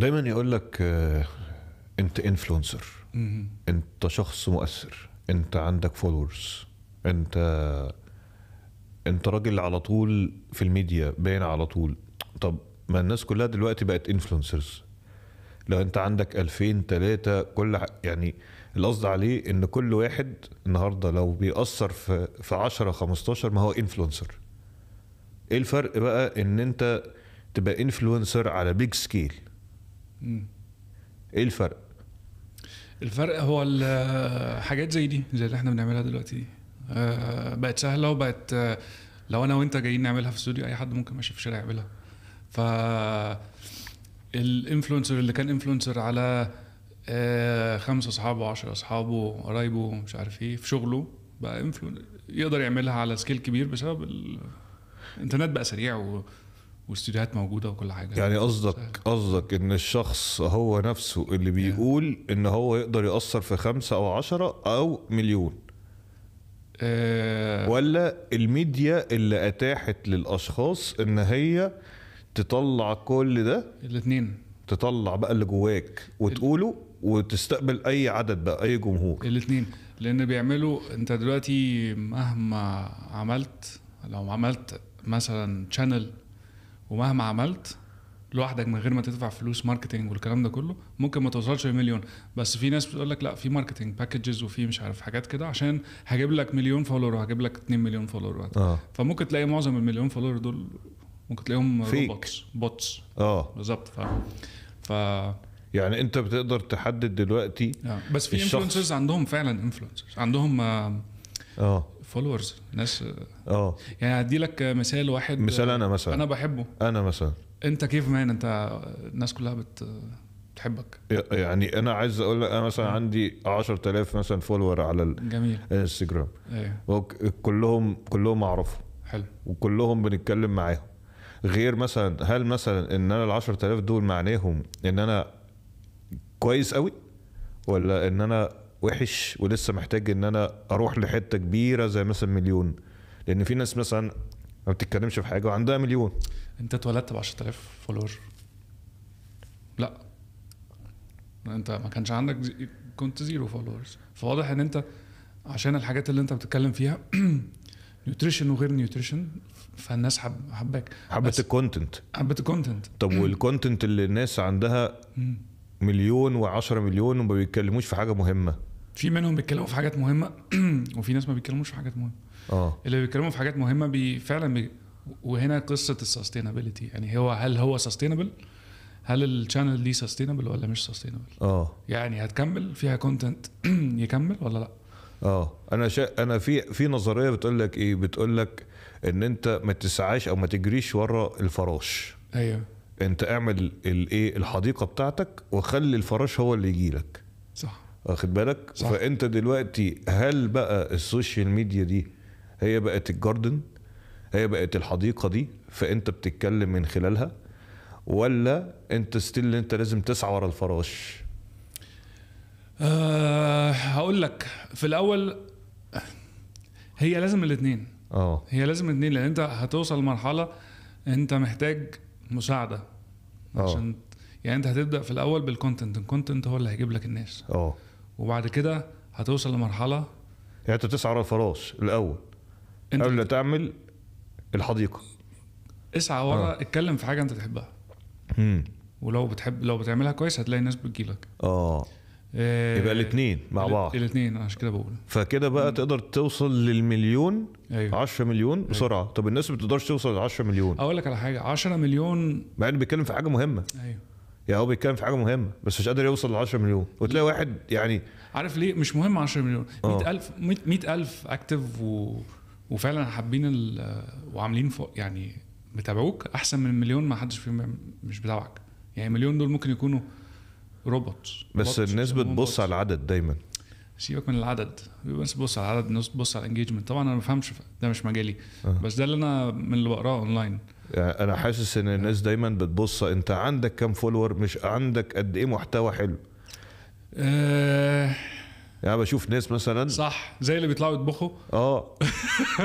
دايما يقول لك آه، انت انفلونسر انت شخص مؤثر انت عندك فولورز انت انت راجل على طول في الميديا باين على طول طب ما الناس كلها دلوقتي بقت انفلونسرز لو انت عندك 2000 3 كل يعني القصد عليه ان كل واحد النهارده لو بيأثر في في 10 15 ما هو انفلونسر ايه الفرق بقى ان انت تبقى انفلونسر على بيج سكيل ايه الفرق الفرق هو الحاجات زي دي زي اللي احنا بنعملها دلوقتي دي آه، بقت سهله وبقت آه، لو انا وانت جايين نعملها في استوديو اي حد ممكن ماشي في الشارع يعملها ف الانفلونسر اللي كان انفلونسر على آه، خمسه اصحابه 10 اصحابه قرايبه مش عارف ايه في شغله بقى يقدر يعملها على سكيل كبير بسبب الانترنت بقى سريع و... واستديوهات موجوده وكل حاجه يعني قصدك قصدك ان الشخص هو نفسه اللي بيقول ان هو يقدر ياثر في خمسة او عشرة او مليون أه ولا الميديا اللي اتاحت للاشخاص ان هي تطلع كل ده الاثنين تطلع بقى اللي جواك وتقوله وتستقبل اي عدد بقى اي جمهور الاثنين لان بيعملوا انت دلوقتي مهما عملت لو عملت مثلا شانل ومهما عملت لوحدك من غير ما تدفع فلوس ماركتينج والكلام ده كله ممكن ما توصلش لمليون بس في ناس بتقول لك لا في ماركتينج باكجز وفي مش عارف حاجات كده عشان هجيب لك مليون فولور وهجيب لك 2 مليون فولور آه. فممكن تلاقي معظم المليون فولور دول ممكن تلاقيهم روبوتس بوتس اه بالظبط ف... ف يعني انت بتقدر تحدد دلوقتي آه. بس في انفلونسرز عندهم فعلا انفلونسرز عندهم آه اه فولورز ناس اه يعني هدي لك مثال واحد مثال انا مثلا انا بحبه انا مثلا انت كيف مان انت الناس كلها بت بتحبك يعني انا عايز اقول لك انا مثلا آه. عندي 10000 مثلا فولور على جميل الانستجرام ايوه كلهم كلهم اعرفهم حلو وكلهم بنتكلم معاهم غير مثلا هل مثلا ان انا ال 10000 دول معناهم ان انا كويس قوي ولا ان انا وحش ولسه محتاج ان انا اروح لحته كبيره زي مثلا مليون لان في ناس مثلا ما بتتكلمش في حاجه وعندها مليون انت اتولدت ب 10000 فولور لا انت ما كانش عندك زي... كنت زيرو فولورز فواضح ان انت عشان الحاجات اللي انت بتتكلم فيها نيوتريشن وغير نيوتريشن فالناس حب حباك حبت الكونتنت حبت الكونتنت طب والكونتنت اللي الناس عندها مليون و10 مليون وما بيتكلموش في حاجه مهمه في منهم بيتكلموا في حاجات مهمه وفي ناس ما بيتكلموش في حاجات مهمه اه اللي بيتكلموا في حاجات مهمه بي فعلا بي وهنا قصه السستينابيلتي يعني هو هل هو سستينابل هل الشانل دي سستينابل ولا مش سستينابل اه يعني هتكمل فيها كونتنت يكمل ولا لا اه انا شا... انا في في نظريه بتقول لك ايه بتقول لك ان انت ما تسعاش او ما تجريش ورا الفراش ايوه انت اعمل الايه الحديقه بتاعتك وخلي الفراش هو اللي يجي لك واخد بالك صح. فانت دلوقتي هل بقى السوشيال ميديا دي هي بقت الجاردن هي بقت الحديقه دي فانت بتتكلم من خلالها ولا انت ستيل انت لازم تسعى ورا الفراش أه هقول لك في الاول هي لازم الاثنين اه هي لازم الاثنين لان انت هتوصل لمرحله انت محتاج مساعده أوه. عشان يعني انت هتبدا في الاول بالكونتنت الكونتنت هو اللي هيجيب لك الناس اه وبعد كده هتوصل لمرحله يعني انت تسعى ورا الفراش الاول انت قبل ما تعمل الحديقه اسعى ورا آه. اتكلم في حاجه انت تحبها مم. ولو بتحب لو بتعملها كويس هتلاقي الناس بتجيلك اه, آه، يبقى الاثنين مع بعض الاثنين عشان كده بقول فكده بقى مم. تقدر توصل للمليون أيوه. 10 مليون أيوه. بسرعه طب الناس ما بتقدرش توصل ل 10 مليون اقول لك على حاجه 10 مليون مع انه بيتكلم في حاجه مهمه ايوه يعني هو بيتكلم في حاجه مهمه بس مش قادر يوصل ل 10 مليون وتلاقي واحد يعني عارف ليه مش مهم 10 مليون 100000 100000 اكتف و... وفعلا حابين ال... وعاملين فوق يعني بتابعوك احسن من مليون ما حدش فيهم مش بتابعك يعني مليون دول ممكن يكونوا روبوت بس الناس بتبص على العدد دايما سيبك من العدد بس بص على العدد الناس بتبص على الانجيجمنت طبعا انا ما بفهمش ده مش مجالي أه. بس ده اللي انا من اللي بقراه اونلاين يعني انا حاسس ان الناس دايما بتبص انت عندك كم فولور مش عندك قد ايه محتوى حلو أه يعني بشوف ناس مثلا صح زي اللي بيطلعوا يطبخوا اه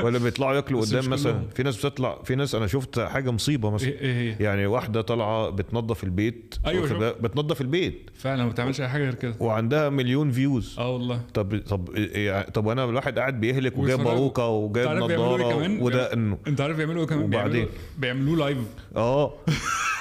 ولا بيطلعوا ياكلوا قدام مثلا في ناس بتطلع في ناس انا شفت حاجه مصيبه مثلا إيه إيه. إيه. يعني واحده طالعه بتنظف البيت ايوه بتنظف البيت فعلا ما بتعملش اي حاجه غير كده وعندها مليون فيوز اه والله طب طب يعني طب وانا الواحد قاعد بيهلك وجايب باروكه وجايب نضاره إيه وده انه انت عارف بيعملوا ايه كمان؟ وبعدين بيعملوه لايف اه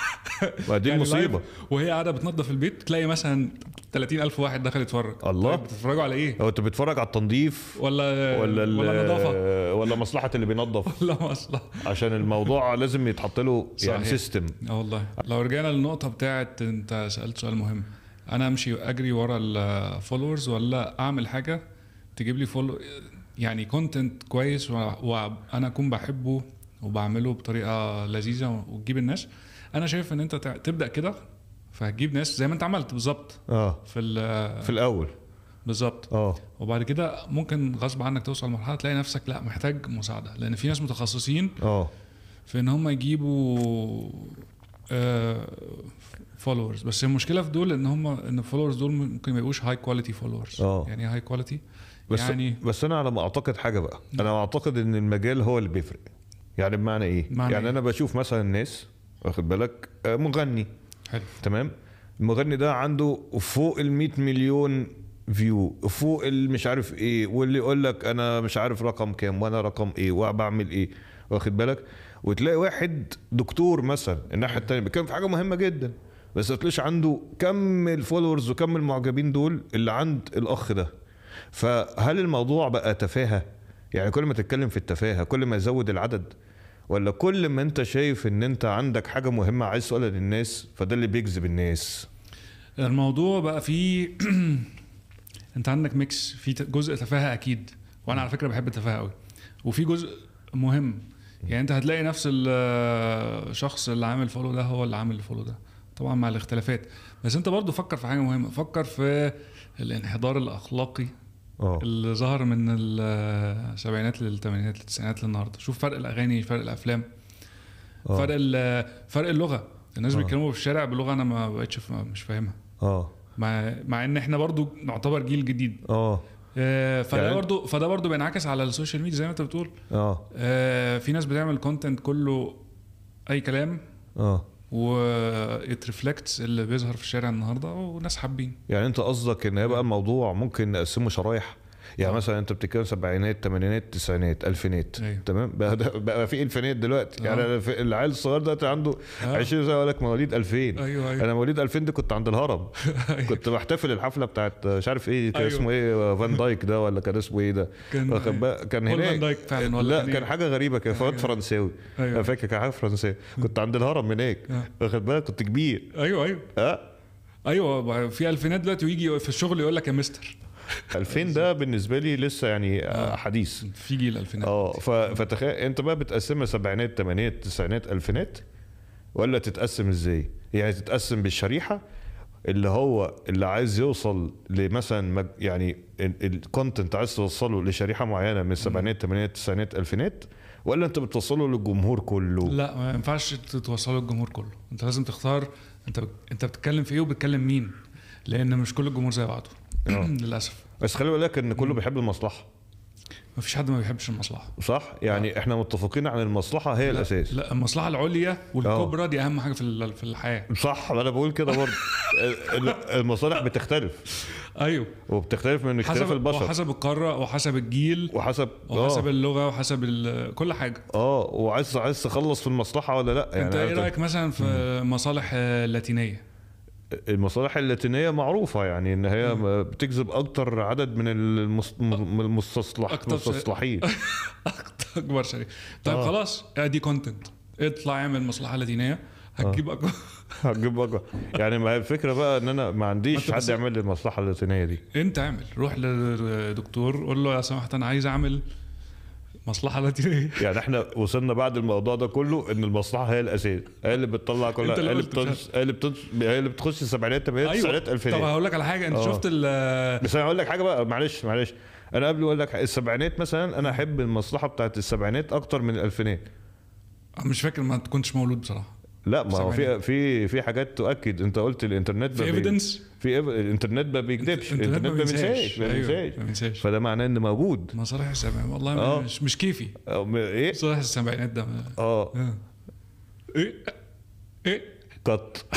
ما المصيبه وهي قاعده بتنظف البيت تلاقي مثلا 30000 واحد دخل يتفرج الله طيب، بتتفرجوا على ايه؟ هو انت بتتفرج على التنظيف ولا ولا ولا ولا مصلحه اللي بينظف ولا مصلحه عشان الموضوع لازم يتحط له يعني سيستم اه والله لو رجعنا للنقطه بتاعت انت سالت سؤال مهم انا امشي اجري ورا الفولورز ولا اعمل حاجه تجيب لي فولو يعني كونتنت كويس وانا اكون بحبه وبعمله بطريقه لذيذه وتجيب الناس انا شايف ان انت تبدا كده فهتجيب ناس زي ما انت عملت بالظبط اه في في الاول بالظبط اه وبعد كده ممكن غصب عنك توصل لمرحله تلاقي نفسك لا محتاج مساعده لان في ناس متخصصين اه في ان هم يجيبوا آه فولورز بس المشكله في دول ان هم ان الفولورز دول ممكن ما يبقوش هاي كواليتي فولورز يعني ايه هاي كواليتي بس يعني بس انا على ما اعتقد حاجه بقى انا اعتقد ان المجال هو اللي بيفرق يعني بمعنى ايه يعني إيه؟ انا بشوف مثلا الناس واخد بالك آه، مغني حلو تمام المغني ده عنده فوق ال 100 مليون فيو فوق مش عارف ايه واللي يقول لك انا مش عارف رقم كام وانا رقم ايه وبعمل ايه واخد بالك وتلاقي واحد دكتور مثلا الناحيه الثانيه بيتكلم في حاجه مهمه جدا بس ما تلاقيش عنده كم الفولورز وكم المعجبين دول اللي عند الاخ ده فهل الموضوع بقى تفاهه يعني كل ما تتكلم في التفاهه كل ما يزود العدد ولا كل ما انت شايف ان انت عندك حاجه مهمه عايز تقولها للناس فده اللي بيجذب الناس الموضوع بقى فيه انت عندك ميكس في جزء تفاهه اكيد وانا على فكره بحب التفاهه قوي وفي جزء مهم يعني انت هتلاقي نفس الشخص اللي عامل فولو ده هو اللي عامل الفولو ده طبعا مع الاختلافات بس انت برضو فكر في حاجه مهمه فكر في الانحدار الاخلاقي أوه. اللي ظهر من السبعينات للثمانينات للتسعينات للنهارده شوف فرق الاغاني فرق الافلام أوه. فرق فرق اللغه الناس آه. بيتكلموا في الشارع بلغه انا ما بقتش مش فاهمها اه مع مع ان احنا برضو نعتبر جيل جديد اه, آه، فده يعني... برضو فده برضو بينعكس على السوشيال ميديا زي ما انت بتقول اه, آه، في ناس بتعمل كونتنت كله اي كلام اه ويترفلكت اللي بيظهر في الشارع النهارده وناس حابين يعني انت قصدك ان يبقى الموضوع ممكن نقسمه شرايح يعني أوه. مثلا انت بتتكلم سبعينات ثمانينات تسعينات الفينات أيوه. تمام بقى, في الفينات دلوقتي أوه. يعني آه. العيل الصغير دلوقتي عنده أوه. 20 سنه يقول لك مواليد 2000 أيوه أيوه. انا مواليد 2000 دي كنت عند الهرم أيوه. كنت بحتفل الحفله بتاعت مش عارف ايه كان أيوه. اسمه ايه فان دايك ده ولا كان اسمه ايه ده كان أيوه. كان هناك فان دايك فعلا ولا لا كان, كان إيه؟ حاجه غريبه كان أيوه. فرنساوي أيوه. انا فاكر كان حاجه فرنساوي كنت عند الهرم هناك آه. واخد بالك كنت كبير ايوه ايوه أه؟ ايوه في الفينات دلوقتي ويجي في الشغل يقول لك يا مستر 2000 ده بالنسبه لي لسه يعني آه، آه، حديث في جيل الالفينات اه فتخيل انت بقى بتقسمها سبعينات ثمانينات تسعينات الفينات ولا تتقسم ازاي؟ يعني تتقسم بالشريحه اللي هو اللي عايز يوصل لمثلا يعني الكونتنت عايز توصله لشريحه معينه من السبعينات الثمانينات التسعينات الفينات ولا انت بتوصله للجمهور كله؟ لا ما ينفعش توصله للجمهور كله، انت لازم تختار انت انت بتتكلم في ايه وبتكلم مين؟ لان مش كل الجمهور زي بعضه. للاسف بس خلي بالك ان كله بيحب المصلحه ما فيش حد ما بيحبش المصلحه صح يعني لا. احنا متفقين عن المصلحه هي لا. الاساس لا المصلحه العليا والكبرى أوه. دي اهم حاجه في في الحياه صح انا بقول كده برضه المصالح بتختلف ايوه وبتختلف من اختلاف البشر وحسب القاره وحسب الجيل وحسب آه. وحسب اللغه وحسب كل حاجه اه وعايز عايز تخلص في المصلحه ولا لا يعني انت ايه رايك مثلا في مصالح لاتينيه المصالح اللاتينيه معروفه يعني ان هي بتجذب اكتر عدد من المستصلح مستصلحين اكبر شيء طيب آه. خلاص ادي كونتنت اطلع اعمل مصلحه لاتينيه آه. هتجيب اكبر هتجيب اكبر يعني ما الفكره بقى ان انا ما عنديش حد يعمل لي المصلحه اللاتينيه دي انت اعمل روح للدكتور قول له يا سمحت انا عايز اعمل مصلحه ايه يعني احنا وصلنا بعد الموضوع ده كله ان المصلحه هي الاساس هي اللي بتطلع كل هي اللي بتخش هي اللي بتنص هي اللي بتخش السبعينات الثمانينات التسعينات أيوة. 2000 طب هقول لك على حاجه انت أوه. شفت ال بس انا هقول لك حاجه بقى معلش معلش انا قبل اقول لك السبعينات مثلا انا احب المصلحه بتاعت السبعينات اكتر من الالفينات مش فاكر ما كنتش مولود بصراحه لا ما هو في في في حاجات تؤكد انت قلت الانترنت في ايفيدنس في الانترنت ما بيكذبش الانترنت ما أيوة، بينساش ما بينساش فده معناه ان موجود مصالح السبعينات والله أوه. مش مش كيفي آه، ايه مصالح السبعينات ده اه ايه ايه قط